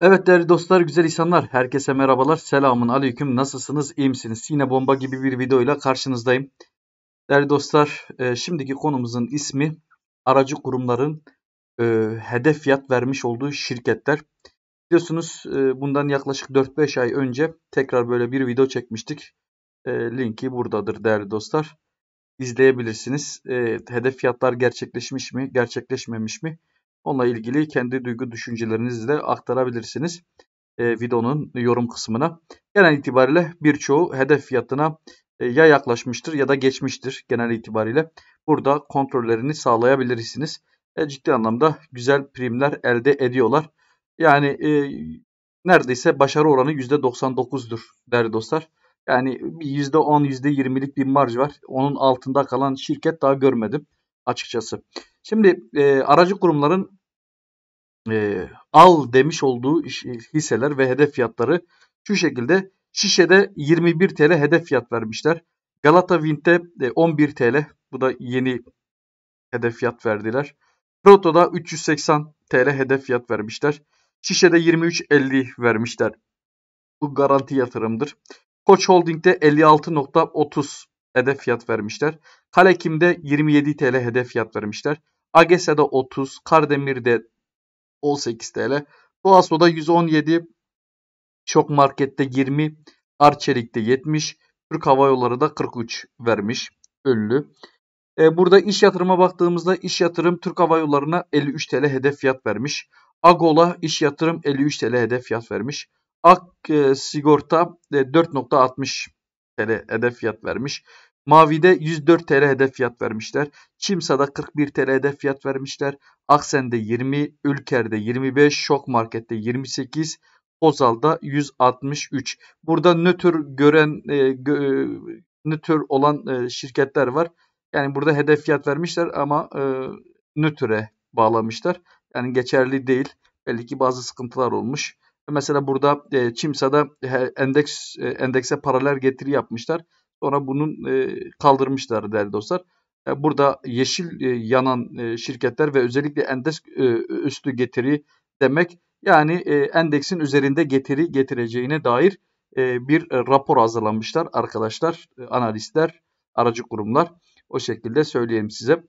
Evet değerli dostlar, güzel insanlar, herkese merhabalar, selamun aleyküm, nasılsınız, iyi misiniz? Yine bomba gibi bir videoyla karşınızdayım. Değerli dostlar, e, şimdiki konumuzun ismi aracı kurumların e, hedef fiyat vermiş olduğu şirketler. Biliyorsunuz e, bundan yaklaşık 4-5 ay önce tekrar böyle bir video çekmiştik. E, linki buradadır değerli dostlar. İzleyebilirsiniz. E, hedef fiyatlar gerçekleşmiş mi, gerçekleşmemiş mi? Onunla ilgili kendi duygu düşüncelerinizi de aktarabilirsiniz e, videonun yorum kısmına. Genel itibariyle birçoğu hedef fiyatına e, ya yaklaşmıştır ya da geçmiştir genel itibariyle. Burada kontrollerini sağlayabilirsiniz. E, ciddi anlamda güzel primler elde ediyorlar. Yani e, neredeyse başarı oranı %99'dur değerli dostlar. Yani %10, %20'lik bir marj var. Onun altında kalan şirket daha görmedim açıkçası. Şimdi e, aracı kurumların e, al demiş olduğu hisseler ve hedef fiyatları şu şekilde Şişe'de 21 TL hedef fiyat vermişler. Galata Wind'de 11 e, TL. Bu da yeni hedef fiyat verdiler. Proto'da 380 TL hedef fiyat vermişler. Şişe'de 23.50 vermişler. Bu garanti yatırımdır. Koç Holding'de 56.30 hedef fiyat vermişler. Kalekim'de 27 TL hedef fiyat vermişler. Agese'de 30, Kardemir'de 18 TL. Boğazo'da 117, Çok Market'te 20, Arçelik'te 70, Türk Hava Yolları da 43 vermiş ölü. E, burada iş yatırıma baktığımızda iş yatırım Türk Hava Yolları'na 53 TL hedef fiyat vermiş. Agol'a iş yatırım 53 TL hedef fiyat vermiş. Ak e, sigorta e, 4.60 TL hedef fiyat vermiş. Mavi'de 104 TL hedef fiyat vermişler. Çimsa'da 41 TL hedef fiyat vermişler. Aksen'de 20, Ülker'de 25, Şok Market'te 28, Ozal'da 163. Burada nötr gören e, gö, e, nötr olan e, şirketler var. Yani burada hedef fiyat vermişler ama e, nötre bağlamışlar. Yani geçerli değil. Belli ki bazı sıkıntılar olmuş. Mesela burada e, Çimsa'da endeks e, endekse paralel getiri yapmışlar. Sonra bunun e, kaldırmışlar değerli dostlar. E, burada yeşil e, yanan e, şirketler ve özellikle endeks e, üstü getiri demek yani e, endeksin üzerinde getiri getireceğine dair e, bir e, rapor hazırlanmışlar arkadaşlar, e, analistler, aracı kurumlar. O şekilde söyleyeyim size.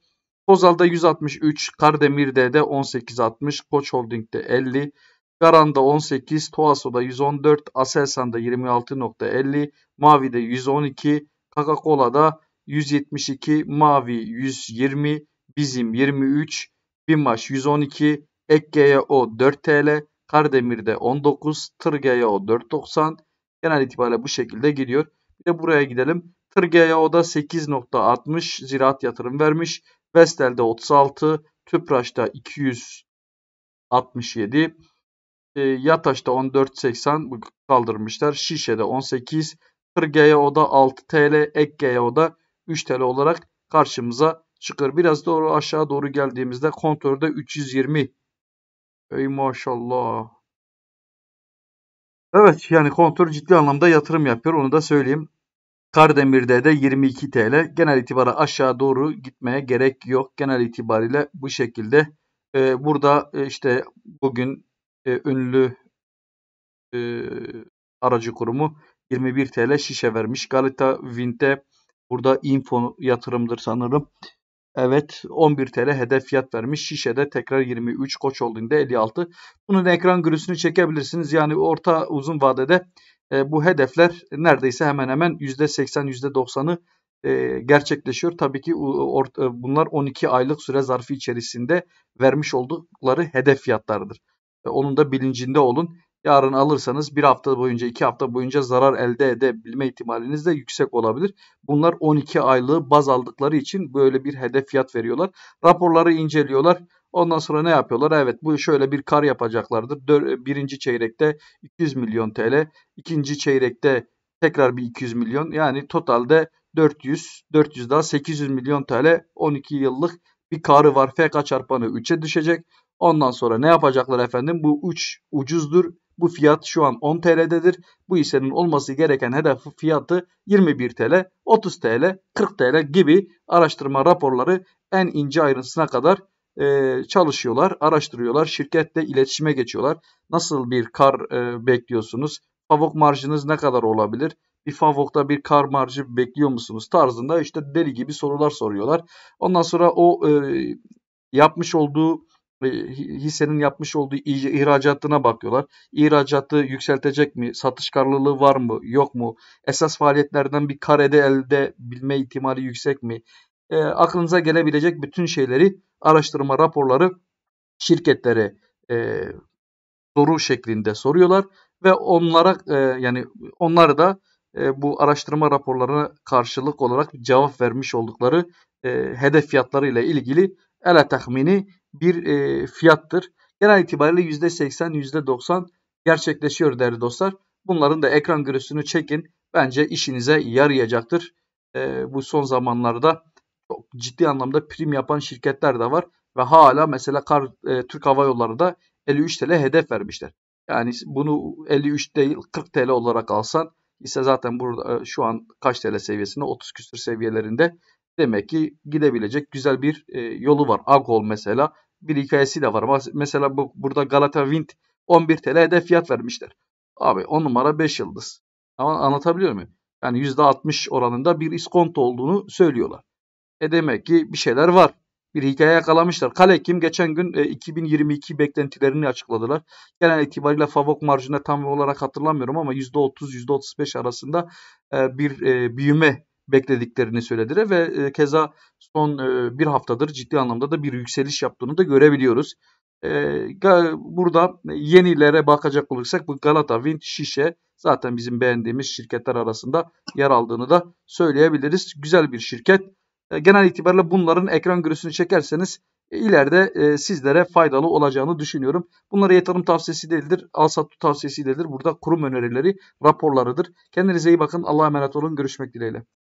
Kozal'da 163, Kardemir'de de 18.60, Koç Holding'de 50, Garan'da 18, Toaso'da 114, Aselsan'da 26.50, Mavi'de 112, Coca-Cola'da 172, Mavi 120, Bizim 23, Bimaş 112, Ekke'ye o 4 TL, Kardemir'de 19, Tırge'ye o 4.90. Genel itibariyle bu şekilde gidiyor. Bir de buraya gidelim. Tırge'ye o da 8.60 ziraat yatırım vermiş. Vestel'de 36, Tüpraş'ta 267. E, Yataş'ta 14.80 kaldırmışlar. Şişe'de 18. o da 6 TL. o da 3 TL olarak karşımıza çıkar. Biraz doğru aşağı doğru geldiğimizde kontörde 320. Ey maşallah. Evet yani kontör ciddi anlamda yatırım yapıyor. Onu da söyleyeyim. Kardemir'de de 22 TL. Genel itibara aşağı doğru gitmeye gerek yok. Genel itibariyle bu şekilde. Ee, burada e, işte bugün e, ünlü e, aracı kurumu 21 TL şişe vermiş. Galita Vinte burada info yatırımdır sanırım. Evet 11 TL hedef fiyat vermiş. Şişede tekrar 23 Koç Holding'de 56. Bunun ekran görüntüsünü çekebilirsiniz. Yani orta uzun vadede e, bu hedefler neredeyse hemen hemen %80 %90'ı e, gerçekleşiyor. Tabii ki or, e, bunlar 12 aylık süre zarfı içerisinde vermiş oldukları hedef fiyatlarıdır. Onun da bilincinde olun. Yarın alırsanız bir hafta boyunca, iki hafta boyunca zarar elde edebilme ihtimaliniz de yüksek olabilir. Bunlar 12 aylığı baz aldıkları için böyle bir hedef fiyat veriyorlar. Raporları inceliyorlar. Ondan sonra ne yapıyorlar? Evet bu şöyle bir kar yapacaklardır. Birinci çeyrekte 200 milyon TL, ikinci çeyrekte tekrar bir 200 milyon. Yani totalde 400, 400 daha 800 milyon TL 12 yıllık bir karı var. FK çarpanı 3'e düşecek. Ondan sonra ne yapacaklar efendim? Bu 3 ucuzdur. Bu fiyat şu an 10 TL'dedir. Bu hissenin olması gereken hedef fiyatı 21 TL, 30 TL, 40 TL gibi araştırma raporları en ince ayrıntısına kadar e, çalışıyorlar, araştırıyorlar. şirkette iletişime geçiyorlar. Nasıl bir kar e, bekliyorsunuz? Favok marjınız ne kadar olabilir? bir Favok'ta bir kar marjı bekliyor musunuz tarzında işte deli gibi sorular soruyorlar. Ondan sonra o e, yapmış olduğu hissenin yapmış olduğu ihracatına bakıyorlar. İhracatı yükseltecek mi? Satış karlılığı var mı? Yok mu? Esas faaliyetlerden bir kar ede elde bilme ihtimali yüksek mi? E, aklınıza gelebilecek bütün şeyleri araştırma raporları şirketlere e, soru şeklinde soruyorlar ve onlara e, yani onlar da e, bu araştırma raporlarına karşılık olarak cevap vermiş oldukları e, hedef fiyatları ile ilgili ele tahmini bir e, fiyattır. Genel itibariyle %80, %90 gerçekleşiyor değerli dostlar. Bunların da ekran görüntüsünü çekin. Bence işinize yarayacaktır. E, bu son zamanlarda çok ciddi anlamda prim yapan şirketler de var. Ve hala mesela Kar, e, Türk Hava Yolları da 53 TL hedef vermişler. Yani bunu 53 değil 40 TL olarak alsan ise zaten burada e, şu an kaç TL seviyesinde 30 küsür seviyelerinde demek ki gidebilecek güzel bir e, yolu var. Agol mesela bir hikayesi de var. Mesela bu, burada Galata Wind 11 TL hedef fiyat vermişler. Abi 10 numara 5 yıldız. Ama anlatabiliyor muyum? Yani %60 oranında bir iskonto olduğunu söylüyorlar. E demek ki bir şeyler var. Bir hikaye yakalamışlar. Kalekim geçen gün 2022 e, beklentilerini açıkladılar. Genel itibariyle Favok marjına tam olarak hatırlamıyorum ama %30-%35 arasında e, bir e, büyüme beklediklerini söylediler ve e, keza son e, bir haftadır ciddi anlamda da bir yükseliş yaptığını da görebiliyoruz. E, burada yenilere bakacak olursak bu Galata, Vint, Şişe zaten bizim beğendiğimiz şirketler arasında yer aldığını da söyleyebiliriz. Güzel bir şirket. E, genel itibariyle bunların ekran görüntüsünü çekerseniz e, ileride e, sizlere faydalı olacağını düşünüyorum. Bunlara yatırım tavsiyesi değildir. Al sat tavsiyesi değildir. Burada kurum önerileri, raporlarıdır. Kendinize iyi bakın. Allah'a emanet olun. Görüşmek dileğiyle.